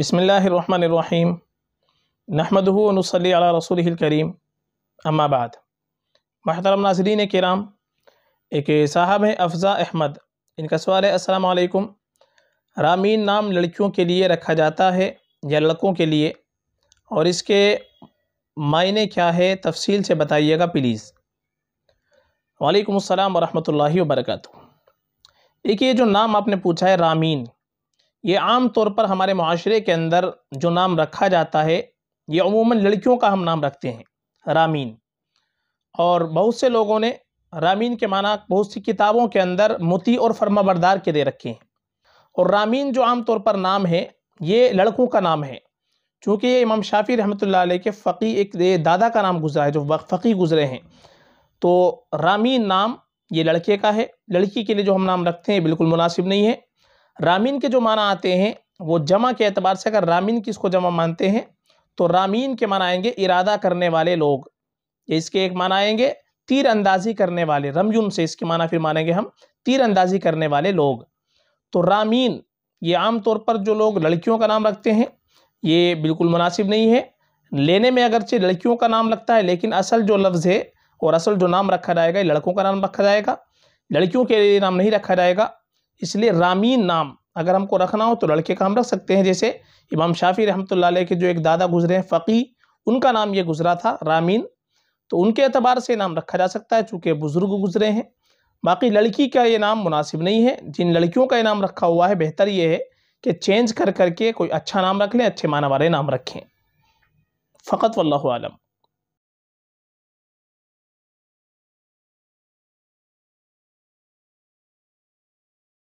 बसमीम नहमदूनसली रसूल करीम अम्माबाद महतरम नाजरीन कराम एक साहब हैं अफ़ज़ा अहमद इनका सवाल है असलकुम रामीन नाम लड़कियों के लिए रखा जाता है या लड़कों के लिए और इसके मायने क्या है तफसील से बताइएगा प्लीज़ वालेकुम अस्सलाम वरहमतुल्लाहि वबरकatuh एक ये जो नाम आपने पूछा है रामीन ये आम तौर पर हमारे माशरे के अंदर जो नाम रखा जाता है ये अमूमन लड़कियों का हम नाम रखते हैं रामीन और बहुत से लोगों ने रामीन के माना बहुत सी किताबों के अंदर मोती और फर्मा के दे रखे हैं और रामीन जो आम तौर पर नाम है ये लड़कों का नाम है चूँकि ये इमाम शाफी रहमत ला के फ़की एक दादा का नाम गुजरा है जो फ़की गुजरे हैं तो रामीन नाम ये लड़के का है लड़की के लिए जो हम नाम रखते हैं बिल्कुल मुनासिब नहीं है रामीन के जो माना आते हैं वो जमा के अतबार से अगर रामीन किसको जमा मानते हैं तो रामीन के माना आएंगे इरादा करने वाले लोग इसके एक माना आएंगे तीर अंदाजी करने वाले रमयुन से इसके माना फिर मानेंगे हम तीर अंदाजी करने वाले लोग तो रामीन ये आम तौर पर जो लोग लड़कियों का नाम रखते हैं ये बिल्कुल मुनासिब नहीं है लेने में अगरचे लड़कियों का नाम लगता है लेकिन असल जो लफ्ज़ है और असल जो नाम रखा जाएगा ये लड़कों का नाम रखा जाएगा लड़कियों के लिए नाम नहीं रखा जाएगा इसलिए रामीन नाम अगर हमको रखना हो तो लड़के का हम रख सकते हैं जैसे इमाम शाफी रहमतुल्लाह के जो एक दादा गुजरे हैं फ़कीह उनका नाम ये गुजरा था रामीन तो उनके अतबार से नाम रखा जा सकता है चूँकि बुज़ुर्ग गुजरे हैं बाकी लड़की का ये नाम मुनासिब नहीं है जिन लड़कियों का ये नाम रखा हुआ है बेहतर ये है कि चेंज कर करके कोई अच्छा नाम रख लें अच्छे माना वाले नाम रखें फ़कत वल्लम